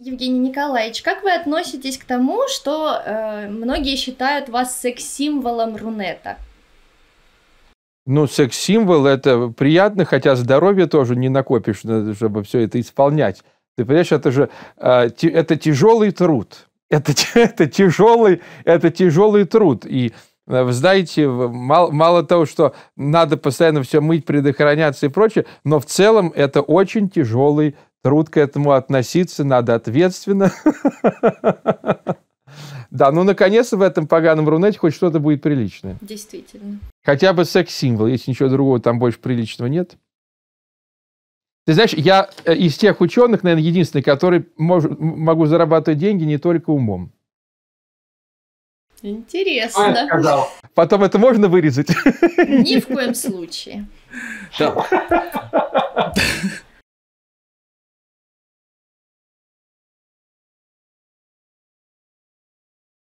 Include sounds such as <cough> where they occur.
Евгений Николаевич, как вы относитесь к тому, что э, многие считают вас секс-символом Рунета? Ну, секс-символ – это приятно, хотя здоровье тоже не накопишь, чтобы все это исполнять. Ты понимаешь, это же э, это тяжелый труд. Это, <laughs> это, тяжелый, это тяжелый труд. И э, вы знаете, мало, мало того, что надо постоянно все мыть, предохраняться и прочее, но в целом это очень тяжелый Труд к этому относиться надо ответственно. <laughs> Да, ну, наконец-то в этом поганом рунете хоть что-то будет приличное. Действительно. Хотя бы секс-символ, если ничего другого там больше приличного нет. Ты знаешь, я э, из тех ученых, наверное, единственный, который мож, могу зарабатывать деньги не только умом. Интересно. А Потом это можно вырезать? Ни в коем случае. Да.